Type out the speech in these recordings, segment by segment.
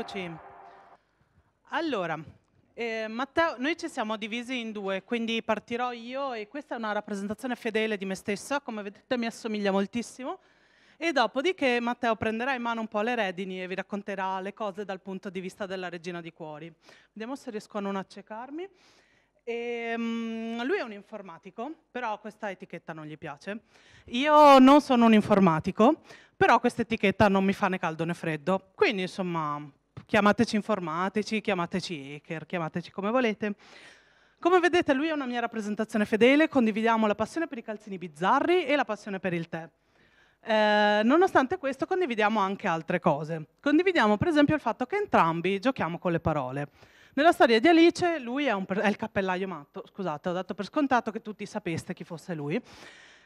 Eccoci. Allora, eh, Matteo, noi ci siamo divisi in due, quindi partirò io e questa è una rappresentazione fedele di me stessa, come vedete mi assomiglia moltissimo. E dopodiché Matteo prenderà in mano un po' le redini e vi racconterà le cose dal punto di vista della regina di cuori. Vediamo se riesco a non accecarmi. E, um, lui è un informatico, però questa etichetta non gli piace. Io non sono un informatico, però questa etichetta non mi fa né caldo né freddo. Quindi, insomma, chiamateci informatici, chiamateci hacker, chiamateci come volete. Come vedete lui è una mia rappresentazione fedele, condividiamo la passione per i calzini bizzarri e la passione per il tè. Eh, nonostante questo condividiamo anche altre cose. Condividiamo per esempio il fatto che entrambi giochiamo con le parole. Nella storia di Alice lui è, è il cappellaio matto, scusate, ho dato per scontato che tutti sapeste chi fosse lui.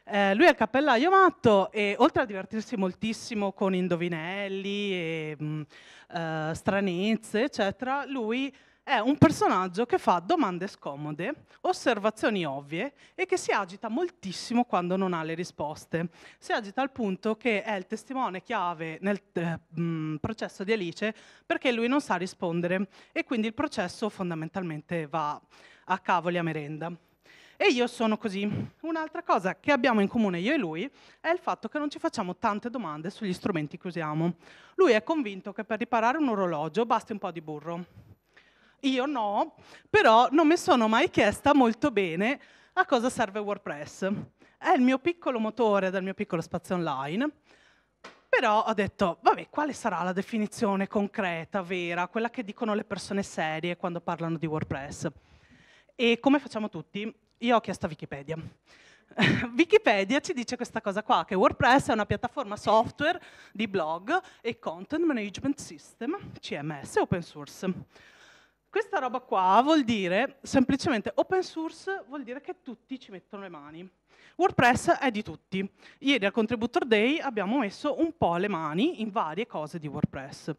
Eh, lui è il cappellaio matto e oltre a divertirsi moltissimo con indovinelli e mh, mm, eh, stranezze, eccetera, lui è un personaggio che fa domande scomode, osservazioni ovvie e che si agita moltissimo quando non ha le risposte. Si agita al punto che è il testimone chiave nel eh, mh, mm, processo di Alice perché lui non sa rispondere e quindi il processo fondamentalmente va a cavoli a merenda. E io sono così. Un'altra cosa che abbiamo in comune io e lui è il fatto che non ci facciamo tante domande sugli strumenti che usiamo. Lui è convinto che per riparare un orologio basti un po' di burro. Io no, però non mi sono mai chiesta molto bene a cosa serve WordPress. È il mio piccolo motore del mio piccolo spazio online, però ho detto, vabbè, quale sarà la definizione concreta, vera, quella che dicono le persone serie quando parlano di WordPress? E come facciamo tutti, io ho chiesto a Wikipedia. Wikipedia ci dice questa cosa qua, che WordPress è una piattaforma software di blog e content management system, CMS, open source. Questa roba qua vuol dire, semplicemente open source vuol dire che tutti ci mettono le mani. WordPress è di tutti. Ieri al Contributor Day abbiamo messo un po' le mani in varie cose di WordPress.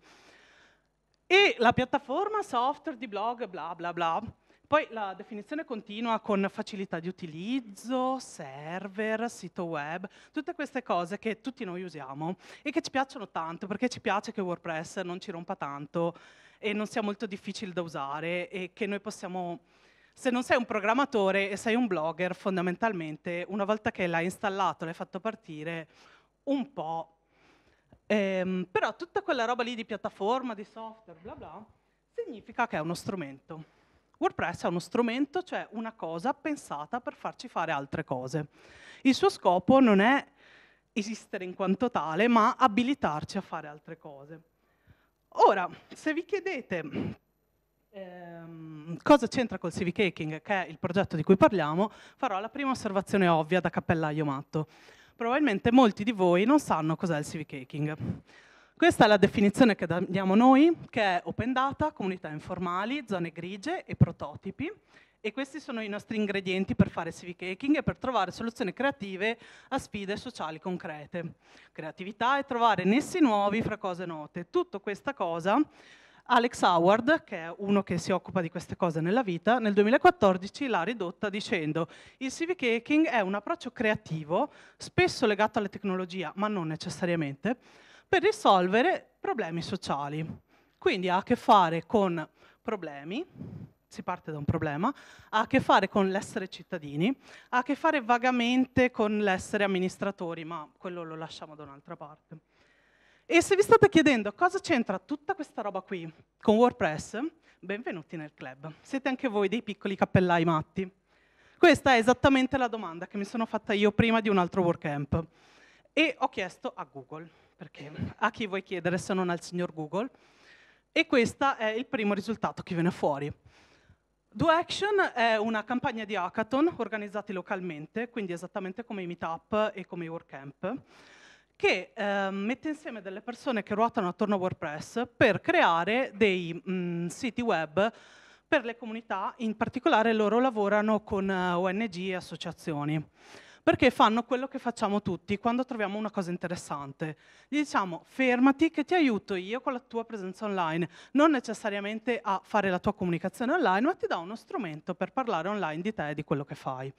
E la piattaforma software di blog, bla bla bla, poi la definizione continua con facilità di utilizzo, server, sito web, tutte queste cose che tutti noi usiamo e che ci piacciono tanto perché ci piace che WordPress non ci rompa tanto e non sia molto difficile da usare e che noi possiamo, se non sei un programmatore e sei un blogger, fondamentalmente una volta che l'hai installato, l'hai fatto partire, un po'. Ehm, però tutta quella roba lì di piattaforma, di software, bla bla, significa che è uno strumento. WordPress è uno strumento, cioè una cosa pensata per farci fare altre cose. Il suo scopo non è esistere in quanto tale, ma abilitarci a fare altre cose. Ora, se vi chiedete ehm, cosa c'entra col CV Caking, che è il progetto di cui parliamo, farò la prima osservazione ovvia da cappellaio matto. Probabilmente molti di voi non sanno cos'è il CV Caking. Questa è la definizione che diamo noi, che è open data, comunità informali, zone grigie e prototipi. E questi sono i nostri ingredienti per fare civic hacking e per trovare soluzioni creative a sfide sociali concrete. Creatività e trovare nessi nuovi fra cose note. Tutto questa cosa Alex Howard, che è uno che si occupa di queste cose nella vita, nel 2014 l'ha ridotta dicendo il civic hacking è un approccio creativo, spesso legato alla tecnologia, ma non necessariamente, per risolvere problemi sociali. Quindi ha a che fare con problemi, si parte da un problema, ha a che fare con l'essere cittadini, ha a che fare vagamente con l'essere amministratori, ma quello lo lasciamo da un'altra parte. E se vi state chiedendo cosa c'entra tutta questa roba qui con WordPress, benvenuti nel club. Siete anche voi dei piccoli cappellai matti. Questa è esattamente la domanda che mi sono fatta io prima di un altro WordCamp e ho chiesto a Google perché a chi vuoi chiedere se non al signor Google? E questo è il primo risultato che viene fuori. Do Action è una campagna di hackathon organizzati localmente, quindi esattamente come i meetup e come i WordCamp, che eh, mette insieme delle persone che ruotano attorno a WordPress per creare dei mh, mhmm, siti web per le comunità, in particolare loro lavorano con eh, ONG e associazioni perché fanno quello che facciamo tutti quando troviamo una cosa interessante. Gli diciamo fermati che ti aiuto io con la tua presenza online, non necessariamente a fare la tua comunicazione online, ma ti do uno strumento per parlare online di te e di quello che fai.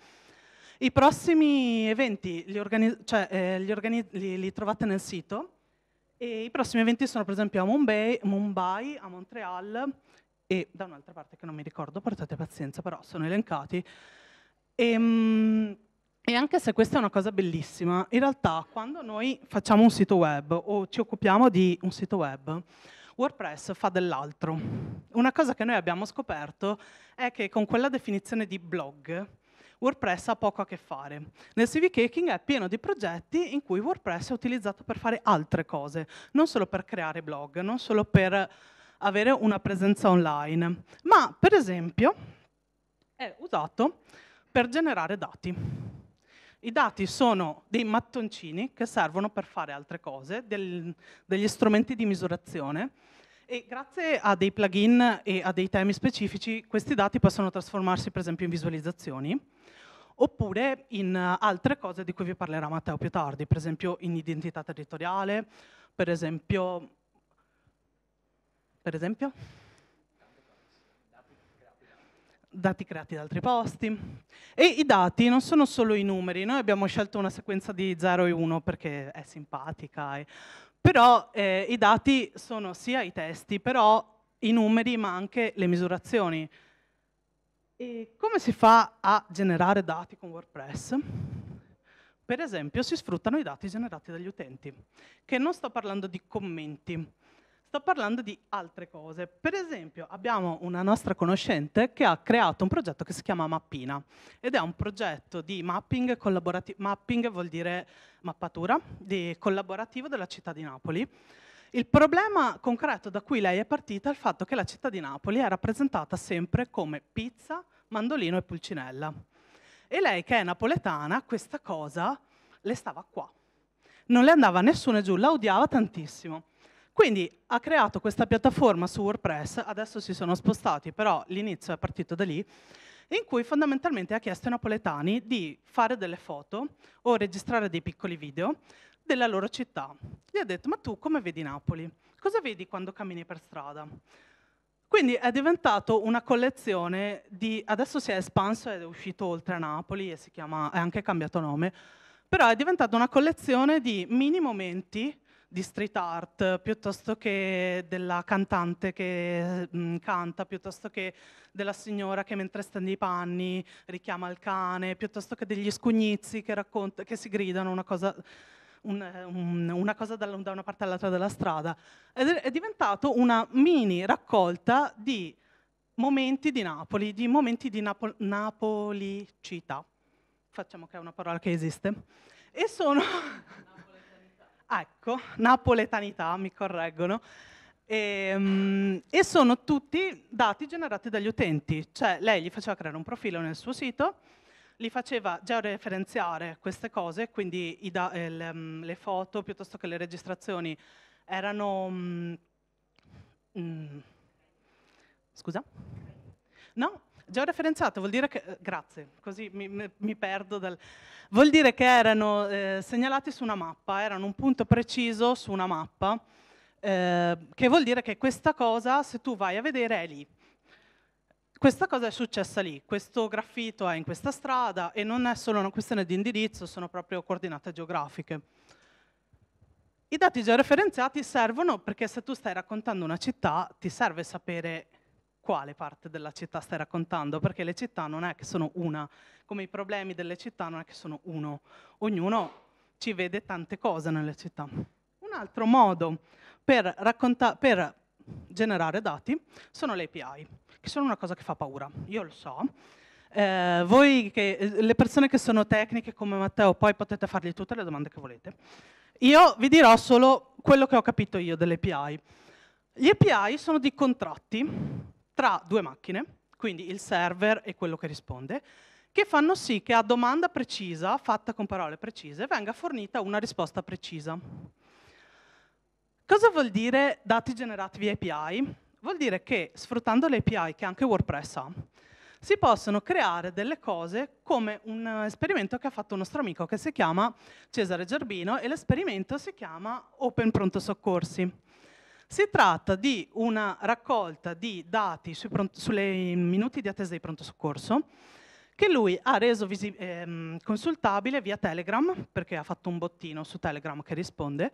I prossimi eventi li, organi- cioè, eh, li, li, li trovate nel sito e i prossimi eventi sono per esempio a Mumbai, Mumbai a Montreal e da un'altra parte che non mi ricordo, portate pazienza, però sono elencati. E, ehm, mh, e anche se questa è una cosa bellissima, in realtà quando noi facciamo un sito web o ci occupiamo di un sito web, WordPress fa dell'altro. Una cosa che noi abbiamo scoperto è che con quella definizione di blog, WordPress ha poco a che fare. Nel CV Caking è pieno di progetti in cui WordPress è utilizzato per fare altre cose, non solo per creare blog, non solo per avere una presenza online, ma per esempio è usato per generare dati. I dati sono dei mattoncini che servono per fare altre cose, del, degli strumenti di misurazione e grazie a dei plugin e a dei temi specifici questi dati possono trasformarsi per esempio in visualizzazioni oppure in eh, altre cose di cui vi parlerà Matteo più tardi, per esempio in identità territoriale, per esempio... Per esempio? dati creati da altri posti. E i dati non sono solo i numeri, noi abbiamo scelto una sequenza di 0 e 1 perché è simpatica, e... Eh. però eh, i dati sono sia i testi, però i numeri ma anche le misurazioni. E come si fa a generare dati con WordPress? Per esempio si sfruttano i dati generati dagli utenti, che non sto parlando di commenti, sto parlando di altre cose. Per esempio, abbiamo una nostra conoscente che ha creato un progetto che si chiama Mappina ed è un progetto di mapping collaborativo, mapping vuol dire mappatura, di collaborativo della città di Napoli. Il problema concreto da cui lei è partita è il fatto che la città di Napoli è rappresentata sempre come pizza, mandolino e pulcinella. E lei, che è napoletana, questa cosa le stava qua. Non le andava nessuno giù, la odiava tantissimo. Quindi ha creato questa piattaforma su WordPress, adesso si sono spostati, però l'inizio è partito da lì, in cui fondamentalmente ha chiesto ai napoletani di fare delle foto o registrare dei piccoli video della loro città. Gli ha detto, ma tu come vedi Napoli? Cosa vedi quando cammini per strada? Quindi è diventato una collezione di, adesso si è espanso ed è uscito oltre a Napoli e si chiama, è anche cambiato nome, però è diventata una collezione di mini momenti di street art, piuttosto che della cantante che mh, mm, canta, piuttosto che della signora che mentre stende i panni richiama il cane, piuttosto che degli scugnizi che, racconta, che si gridano una cosa, un, un, una cosa da, da, una parte all'altra della strada. Ed è, diventato una mini raccolta di momenti di Napoli, di momenti di Napo- napolicità. Facciamo che è una parola che esiste. E sono... Ecco, napoletanità, mi correggono. E, ehm, e, sono tutti dati generati dagli utenti, cioè lei gli faceva creare un profilo nel suo sito, li faceva georeferenziare queste cose, quindi i, eh, le, mm, le, foto piuttosto che le registrazioni erano... Um, um, scusa? No, Georeferenziato vuol dire che, eh, grazie, così mi, mi perdo, dal, vuol dire che erano eh, segnalati su una mappa, erano un punto preciso su una mappa, eh, che vuol dire che questa cosa, se tu vai a vedere, è lì. Questa cosa è successa lì, questo graffito è in questa strada e non è solo una questione di indirizzo, sono proprio coordinate geografiche. I dati georeferenziati servono perché se tu stai raccontando una città ti serve sapere quale parte della città stai raccontando, perché le città non è che sono una, come i problemi delle città non è che sono uno, ognuno ci vede tante cose nelle città. Un altro modo per, racconta- per generare dati sono le API, che sono una cosa che fa paura, io lo so. Eh, voi, che, le persone che sono tecniche come Matteo, poi potete fargli tutte le domande che volete. Io vi dirò solo quello che ho capito io delle API. Gli API sono dei contratti tra due macchine, quindi il server e quello che risponde, che fanno sì che a domanda precisa, fatta con parole precise, venga fornita una risposta precisa. Cosa vuol dire dati generati via API? Vuol dire che sfruttando le API che anche WordPress ha, si possono creare delle cose come un esperimento che ha fatto un nostro amico che si chiama Cesare Gerbino e l'esperimento si chiama Open Pronto Soccorsi. Si tratta di una raccolta di dati sui sulle mm, minuti di attesa di pronto soccorso che lui ha reso ehm, consultabile via Telegram, perché ha fatto un bottino su Telegram che risponde,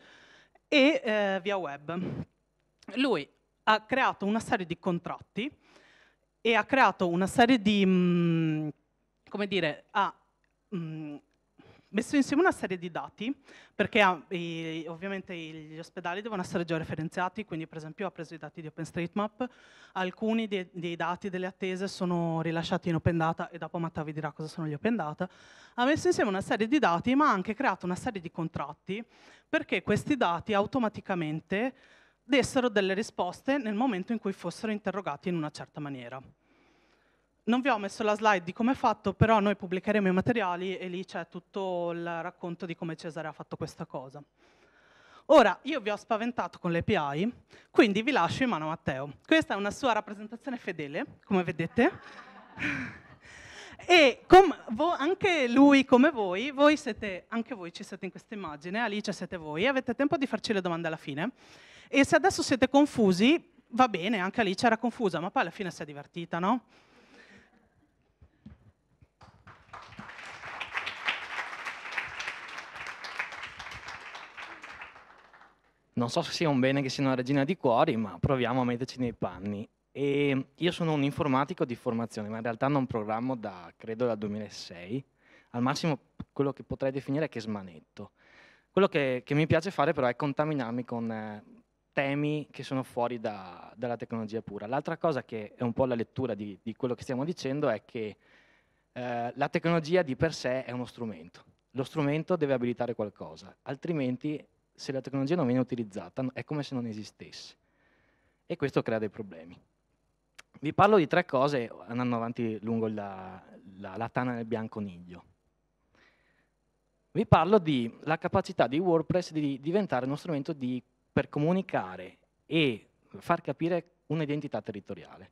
e eh, via web. Lui ha creato una serie di contratti e ha creato una serie di, mh, mm, come dire, ha mh, mm, messo insieme una serie di dati, perché ovviamente gli ospedali devono essere georeferenziati, quindi per esempio ho preso i dati di OpenStreetMap, alcuni dei, dei dati delle attese sono rilasciati in Open Data e dopo Matteo vi dirà cosa sono gli Open Data, ha messo insieme una serie di dati ma ha anche creato una serie di contratti perché questi dati automaticamente dessero delle risposte nel momento in cui fossero interrogati in una certa maniera. Non vi ho messo la slide di come è fatto, però noi pubblicheremo i materiali e lì c'è tutto il racconto di come Cesare ha fatto questa cosa. Ora, io vi ho spaventato con le API, quindi vi lascio in mano a Matteo. Questa è una sua rappresentazione fedele, come vedete. e anche lui, come voi, voi siete, anche voi ci siete in questa immagine, Alice siete voi, avete tempo di farci le domande alla fine. E se adesso siete confusi, va bene, anche Alice era confusa, ma poi alla fine si è divertita, no? non so se sia un bene che sia una regina di cuori, ma proviamo a metterci nei panni. E io sono un informatico di formazione, ma in realtà non programmo da, credo, dal 2006. Al massimo quello che potrei definire è che smanetto. Quello che, che mi piace fare però è contaminarmi con eh, temi che sono fuori da, dalla tecnologia pura. L'altra cosa che è un po' la lettura di, di quello che stiamo dicendo è che eh, la tecnologia di per sé è uno strumento. Lo strumento deve abilitare qualcosa, altrimenti se la tecnologia non viene utilizzata è come se non esistesse. E questo crea dei problemi. Vi parlo di tre cose andando avanti lungo la, la, la tana del bianconiglio. Vi parlo della capacità di WordPress di diventare uno strumento di, per comunicare e far capire un'identità territoriale.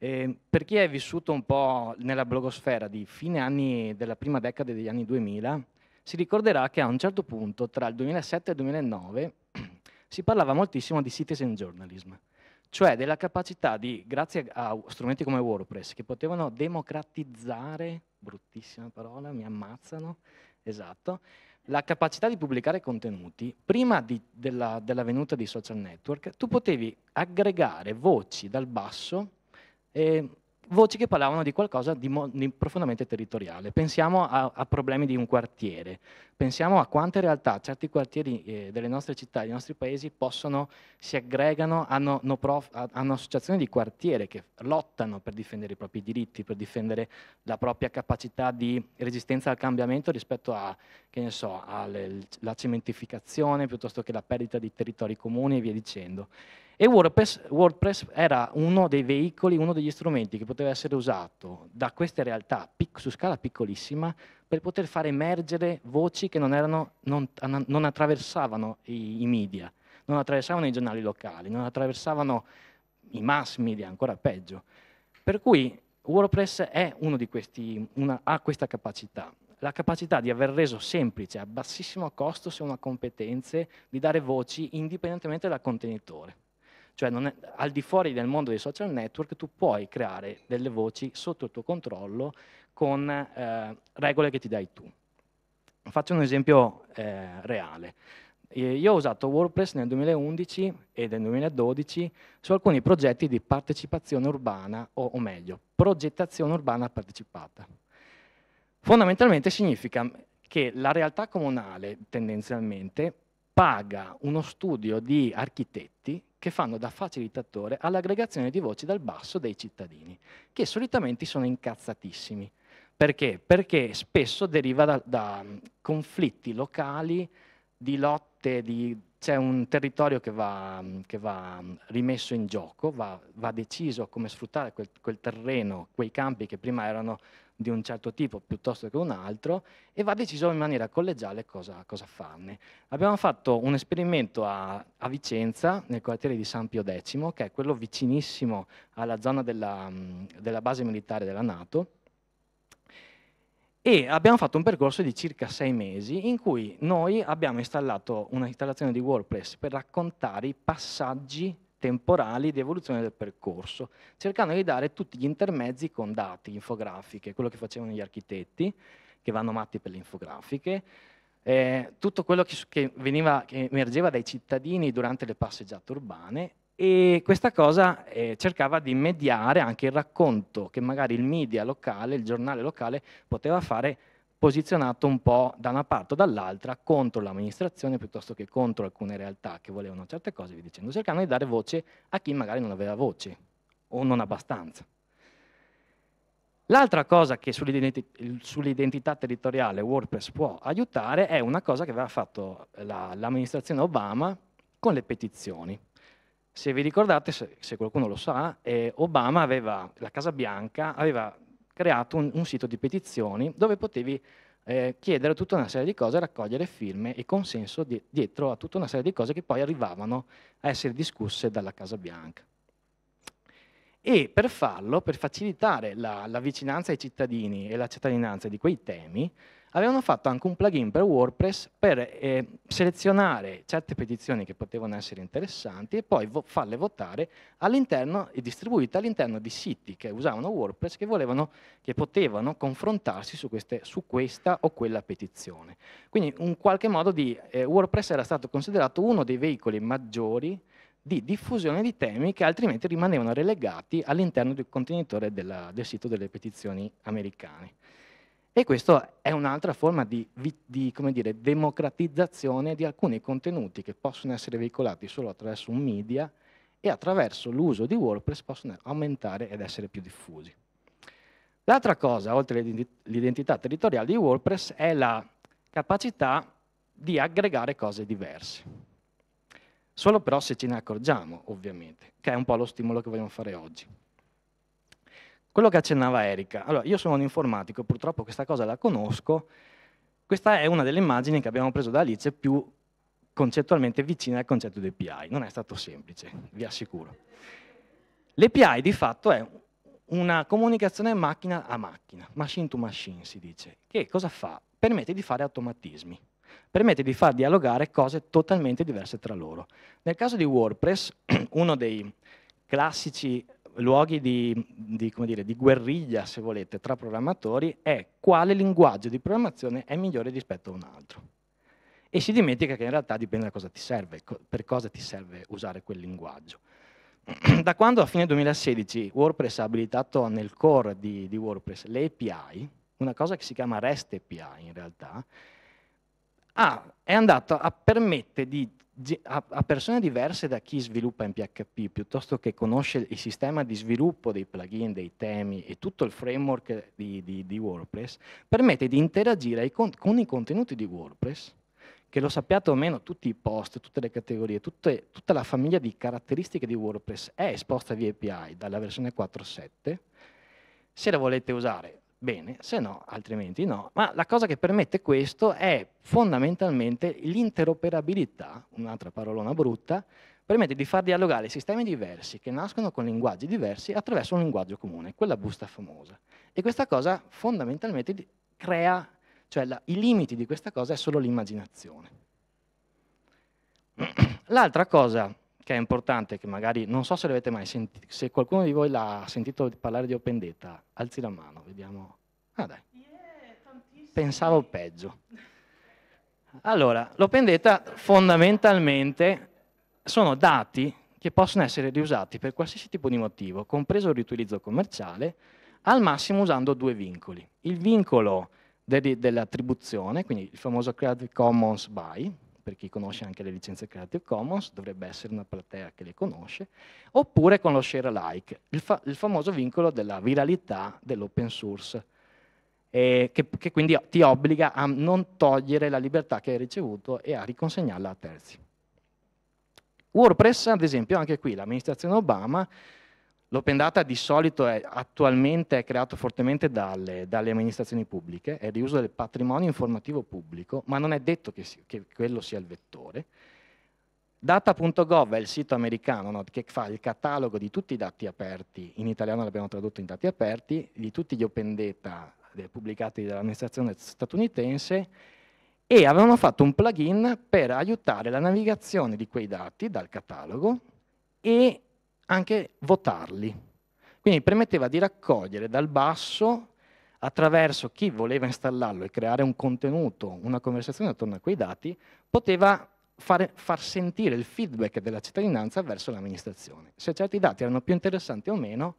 Eh, per chi è vissuto un po' nella blogosfera di fine anni della prima decade degli anni 2000, si ricorderà che a un certo punto, tra il 2007 e il 2009, si parlava moltissimo di citizen journalism, cioè della capacità di, grazie a strumenti come WordPress, che potevano democratizzare, bruttissima parola, mi ammazzano, esatto, la capacità di pubblicare contenuti, prima di, della, della, venuta di social network, tu potevi aggregare voci dal basso eh, voci che parlavano di qualcosa di, mo- di profondamente territoriale. Pensiamo a, a, problemi di un quartiere, pensiamo a quante realtà certi quartieri eh, delle nostre città, dei nostri paesi possono, si aggregano, hanno, no prof, hanno, associazioni di quartiere che lottano per difendere i propri diritti, per difendere la propria capacità di resistenza al cambiamento rispetto alla so, cementificazione piuttosto che la perdita di territori comuni e via dicendo. E WordPress, WordPress, era uno dei veicoli, uno degli strumenti che poteva essere usato da queste realtà su scala piccolissima per poter far emergere voci che non, erano, non, non attraversavano i, i, media, non attraversavano i giornali locali, non attraversavano i mass media, ancora peggio. Per cui WordPress questi, una, ha questa capacità la capacità di aver reso semplice a bassissimo costo se una competenza di dare voci indipendentemente dal contenitore. Cioè è, al di fuori del mondo dei social network tu puoi creare delle voci sotto il tuo controllo con eh, regole che ti dai tu. Faccio un esempio eh, reale. Io ho usato WordPress nel 2011 e nel 2012 su alcuni progetti di partecipazione urbana, o, o meglio, progettazione urbana partecipata. Fondamentalmente significa che la realtà comunale tendenzialmente paga uno studio di architetti che fanno da facilitatore all'aggregazione di voci dal basso dei cittadini, che solitamente sono incazzatissimi. Perché? Perché spesso deriva da, da mm, conflitti locali, di lotte, di, c'è un territorio che va, mm, che va mm, rimesso in gioco, va, va, deciso come sfruttare quel, quel terreno, quei campi che prima erano di un certo tipo piuttosto che un altro e va deciso in maniera collegiale cosa, cosa farne. Abbiamo fatto un esperimento a, a, Vicenza, nel quartiere di San Pio X, che è quello vicinissimo alla zona della, della base militare della Nato, e abbiamo fatto un percorso di circa sei mesi in cui noi abbiamo installato un'installazione di WordPress per raccontare i passaggi temporali di evoluzione del percorso, cercando di dare tutti gli intermezzi con dati, infografiche, quello che facevano gli architetti, che vanno matti per le infografiche, eh, tutto quello che, che, veniva, che, emergeva dai cittadini durante le passeggiate urbane e questa cosa eh, cercava di mediare anche il racconto che magari il media locale, il giornale locale poteva fare posizionato un po' da una parte o dall'altra contro l'amministrazione piuttosto che contro alcune realtà che volevano certe cose, vi dicendo, cercando di dare voce a chi magari non aveva voce o non abbastanza. L'altra cosa che sull'identità territoriale WordPress può aiutare è una cosa che aveva fatto l'amministrazione Obama con le petizioni. Se vi ricordate, se, se qualcuno lo sa, eh, Obama aveva, la Casa Bianca aveva creato un, un sito di petizioni dove potevi eh, chiedere tutta una serie di cose, raccogliere firme e consenso di, dietro a tutta una serie di cose che poi arrivavano a essere discusse dalla Casa Bianca. E per farlo, per facilitare la, la vicinanza ai cittadini e la cittadinanza di quei temi, avevano fatto anche un plugin per WordPress per eh, selezionare certe petizioni che potevano essere interessanti e poi vo farle votare all'interno e distribuite all'interno di siti che usavano WordPress che, volevano, che potevano confrontarsi su, queste, su, questa o quella petizione. Quindi in qualche modo di, eh, WordPress era stato considerato uno dei veicoli maggiori di diffusione di temi che altrimenti rimanevano relegati all'interno del contenitore della, del sito delle petizioni americane. E questa è un'altra forma di, di dire, democratizzazione di alcuni contenuti che possono essere veicolati solo attraverso un media e attraverso l'uso di WordPress possono aumentare ed essere più diffusi. L'altra cosa, oltre all'identità territoriale di WordPress, è la capacità di aggregare cose diverse. Solo però se ce ne accorgiamo, ovviamente, che è un po' lo stimolo che vogliamo fare oggi quello che accennava Erika. Allora, io sono un informatico, purtroppo questa cosa la conosco. Questa è una delle immagini che abbiamo preso da Alice più concettualmente vicina al concetto di API. Non è stato semplice, vi assicuro. L'API di fatto è una comunicazione macchina a macchina, machine to machine si dice, che cosa fa? Permette di fare automatismi, permette di far dialogare cose totalmente diverse tra loro. Nel caso di WordPress, uno dei classici luoghi di, di, dire, di, guerriglia, se volete, tra programmatori è quale linguaggio di programmazione è migliore rispetto a un altro. E si dimentica che in realtà dipende da cosa ti serve, per cosa ti serve usare quel linguaggio. Da quando a fine 2016 WordPress ha abilitato nel core di, di WordPress le API, una cosa che si chiama REST API in realtà, ah, è andata a permettere di a, persone diverse da chi sviluppa in PHP, piuttosto che conosce il sistema di sviluppo dei plugin, dei temi e tutto il framework di, di, di WordPress, permette di interagire con, i contenuti di WordPress, che lo sappiate o meno, tutti i post, tutte le categorie, tutte, tutta la famiglia di caratteristiche di WordPress è esposta via API dalla versione 4.7. Se la volete usare bene, se no altrimenti no. Ma la cosa che permette questo è fondamentalmente l'interoperabilità, un'altra parolona brutta, permette di far dialogare sistemi diversi che nascono con linguaggi diversi attraverso un linguaggio comune, quella busta famosa. E questa cosa fondamentalmente crea, cioè la, i limiti di questa cosa è solo l'immaginazione. L'altra cosa che è importante, che magari non so se l'avete mai sentito, se qualcuno di voi l'ha sentito parlare di Open Data, alzi la mano, vediamo. Ah dai, yeah, pensavo peggio. Allora, l'Open Data fondamentalmente sono dati che possono essere riusati per qualsiasi tipo di motivo, compreso il riutilizzo commerciale, al massimo usando due vincoli. Il vincolo dell'attribuzione, quindi il famoso Creative Commons by, per chi conosce anche le licenze Creative Commons, dovrebbe essere una platea che le conosce, oppure con lo share alike, il, fa il famoso vincolo della viralità dell'open source, eh, che, che quindi ti obbliga a non togliere la libertà che hai ricevuto e a riconsegnarla a terzi. WordPress, ad esempio, anche qui l'amministrazione Obama L'open data di solito è, attualmente è creato fortemente dalle, dalle, amministrazioni pubbliche, è riuso del patrimonio informativo pubblico, ma non è detto che, si, che quello sia il vettore. Data.gov è il sito americano no, che fa il catalogo di tutti i dati aperti, in italiano l'abbiamo tradotto in dati aperti, di tutti gli open data eh, pubblicati dall'amministrazione statunitense e avevano fatto un plugin per aiutare la navigazione di quei dati dal catalogo e anche votarli. Quindi permetteva di raccogliere dal basso, attraverso chi voleva installarlo e creare un contenuto, una conversazione attorno a quei dati, poteva fare, far sentire il feedback della cittadinanza verso l'amministrazione. Se certi dati erano più interessanti o meno,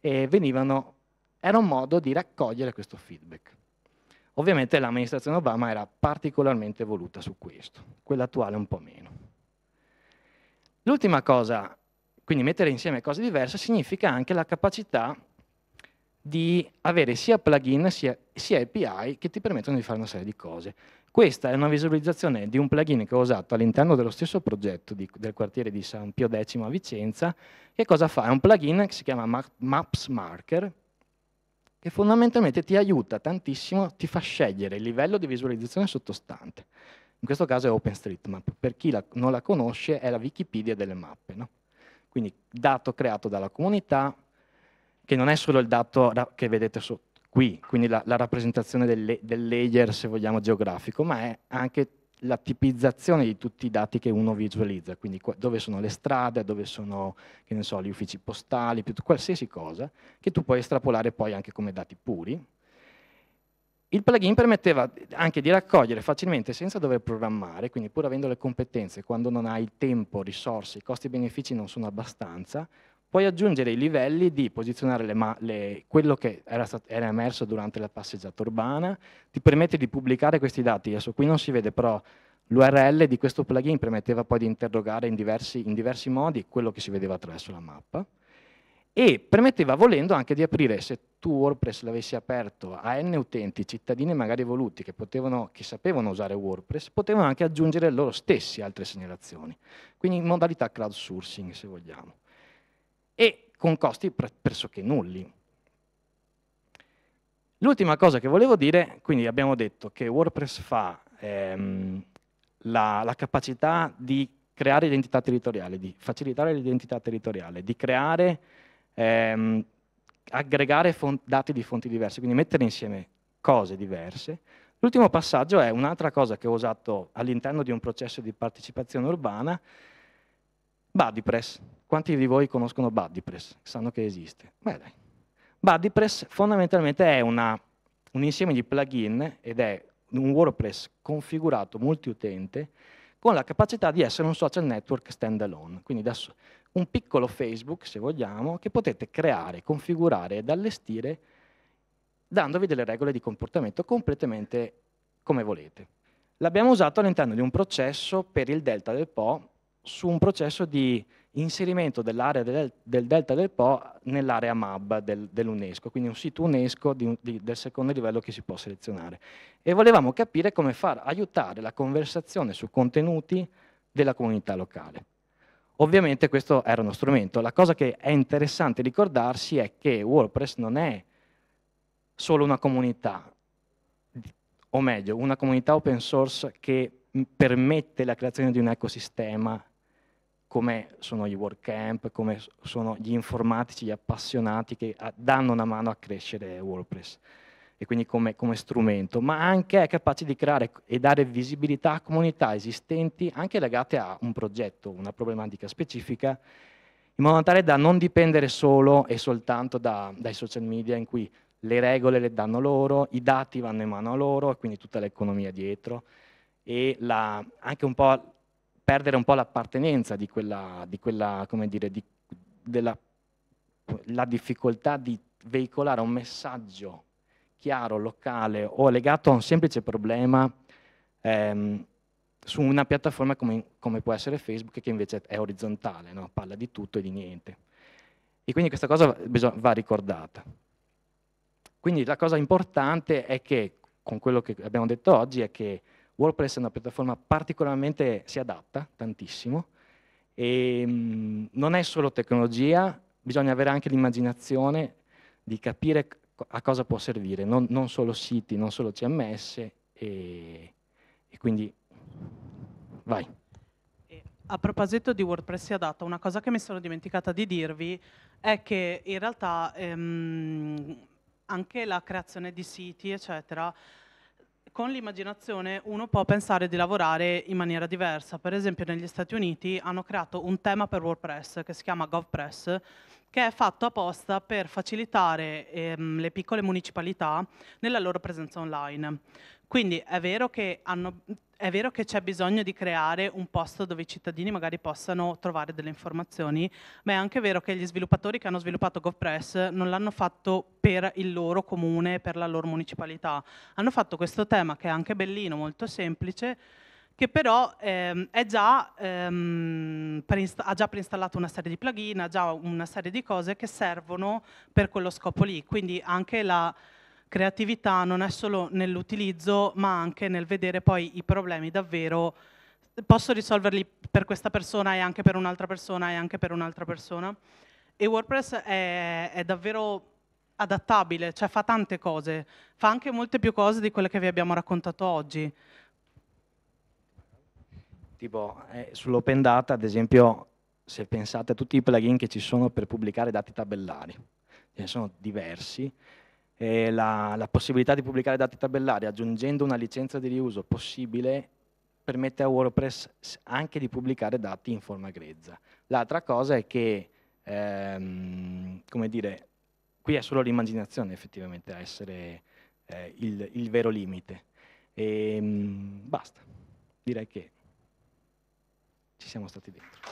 eh, venivano, era un modo di raccogliere questo feedback. Ovviamente l'amministrazione Obama era particolarmente voluta su questo, quella attuale un po' meno. L'ultima cosa quindi mettere insieme cose diverse significa anche la capacità di avere sia plugin sia, sia API che ti permettono di fare una serie di cose. Questa è una visualizzazione di un plugin che ho usato all'interno dello stesso progetto di, del quartiere di San Pio X a Vicenza. Che cosa fa? È un plugin che si chiama Maps Marker, che fondamentalmente ti aiuta tantissimo, ti fa scegliere il livello di visualizzazione sottostante. In questo caso è OpenStreetMap, per chi la, non la conosce è la Wikipedia delle mappe. No? Quindi dato creato dalla comunità, che non è solo il dato che vedete sotto, qui, quindi la, la rappresentazione del, del layer, se vogliamo, geografico, ma è anche la tipizzazione di tutti i dati che uno visualizza, quindi dove sono le strade, dove sono so, gli uffici postali, qualsiasi cosa, che tu puoi estrapolare poi anche come dati puri, il plugin permetteva anche di raccogliere facilmente senza dover programmare, quindi pur avendo le competenze, quando non hai tempo, risorse, i costi e benefici non sono abbastanza, puoi aggiungere i livelli di posizionare le le, quello che era, era, emerso durante la passeggiata urbana, ti permette di pubblicare questi dati, adesso qui non si vede però l'URL di questo plugin permetteva poi di interrogare in diversi, in diversi modi quello che si vedeva attraverso la mappa e permetteva volendo anche di aprire, se tu WordPress l'avessi aperto a n utenti, cittadini magari evoluti che, potevano, che sapevano usare WordPress, potevano anche aggiungere loro stessi altre segnalazioni, quindi in modalità crowdsourcing se vogliamo, e con costi pressoché nulli. L'ultima cosa che volevo dire, quindi abbiamo detto che WordPress fa ehm, la, la capacità di creare identità territoriale, di facilitare l'identità territoriale, di creare ehm, aggregare dati di fonti diverse, quindi mettere insieme cose diverse. L'ultimo passaggio è un'altra cosa che ho usato all'interno di un processo di partecipazione urbana, BuddyPress. Quanti di voi conoscono BuddyPress? Sanno che esiste? Beh, dai. BuddyPress fondamentalmente è una, un insieme di plugin ed è un WordPress configurato multiutente con la capacità di essere un social network standalone, quindi da, un piccolo Facebook, se vogliamo, che potete creare, configurare ed allestire dandovi delle regole di comportamento completamente come volete. L'abbiamo usato all'interno di un processo per il delta del Po su un processo di inserimento dell'area del, del, delta del Po nell'area MAB del, dell'UNESCO, quindi un sito UNESCO di, di, del secondo livello che si può selezionare. E volevamo capire come far aiutare la conversazione su contenuti della comunità locale. Ovviamente questo era uno strumento. La cosa che è interessante ricordarsi è che WordPress non è solo una comunità, o meglio, una comunità open source che permette la creazione di un ecosistema come sono i WordCamp, come sono gli informatici, gli appassionati che ah, danno una mano a crescere WordPress e quindi come, come strumento, ma anche è capace di creare e dare visibilità a comunità esistenti anche legate a un progetto, una problematica specifica, in modo tale da non dipendere solo e soltanto da, dai social media in cui le regole le danno loro, i dati vanno in mano a loro e quindi tutta l'economia dietro e la, anche un po' perdere un po' l'appartenenza di quella, di quella, come dire, di, della difficoltà di veicolare un messaggio chiaro, locale o legato a un semplice problema ehm, su una piattaforma come, come, può essere Facebook che invece è orizzontale, no? parla di tutto e di niente. E quindi questa cosa va ricordata. Quindi la cosa importante è che, con quello che abbiamo detto oggi, è che WordPress è una piattaforma particolarmente, si adatta tantissimo, e mh, mm, non è solo tecnologia, bisogna avere anche l'immaginazione di capire a cosa può servire, non, non solo siti, non solo CMS e, e quindi vai. A proposito di WordPress e Adatta, una cosa che mi sono dimenticata di dirvi è che in realtà ehm, anche la creazione di siti, eccetera, con l'immaginazione uno può pensare di lavorare in maniera diversa. Per esempio negli Stati Uniti hanno creato un tema per WordPress che si chiama GovPress che è fatto apposta per facilitare ehm, le piccole municipalità nella loro presenza online. Quindi è vero che hanno, è vero che c'è bisogno di creare un posto dove i cittadini magari possano trovare delle informazioni, ma è anche vero che gli sviluppatori che hanno sviluppato GovPress non l'hanno fatto per il loro comune, per la loro municipalità. Hanno fatto questo tema che è anche bellino, molto semplice, che però ehm, già, ehm, ha già preinstallato una serie di plugin, ha già una serie di cose che servono per quello scopo lì. Quindi anche la creatività non è solo nell'utilizzo, ma anche nel vedere poi i problemi davvero. Posso risolverli per questa persona e anche per un'altra persona e anche per un'altra persona. E WordPress è, è davvero adattabile, cioè fa tante cose, fa anche molte più cose di quelle che vi abbiamo raccontato oggi tipo eh, sull'open data, ad esempio, se pensate a tutti i plugin che ci sono per pubblicare dati tabellari, ce ne sono diversi, la, la, possibilità di pubblicare dati tabellari aggiungendo una licenza di riuso possibile permette a WordPress anche di pubblicare dati in forma grezza. L'altra cosa è che, ehm, come dire, qui è solo l'immaginazione effettivamente a essere eh, il, il, vero limite. E, ehm, basta, direi che ci siamo stati dentro.